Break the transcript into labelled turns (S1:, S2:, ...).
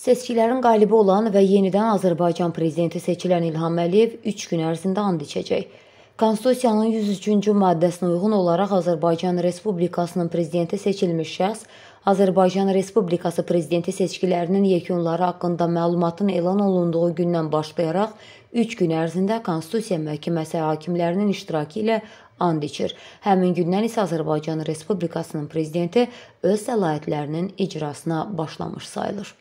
S1: Seçkilərin qalibi olan və yenidən Azərbaycan prezidenti seçilən İlham Əliyev 3 gün ərzində and içəcək. Konstitusiyanın 103-cü maddəsinə uyğun olaraq Azərbaycan Respublikasının prezidenti seçilmiş şəxs Azərbaycan Respublikası prezidenti seçkilərinin yekunları haqqında məlumatın elan olunduğu gündən başlayaraq 3 gün ərzində Konstitusiya Məhkəməsi hakimlərinin iştirakı ilə and içir. Həmin gündən isə Azərbaycan Respublikasının prezidenti öz səlahiyyətlərinin icrasına başlamış sayılır.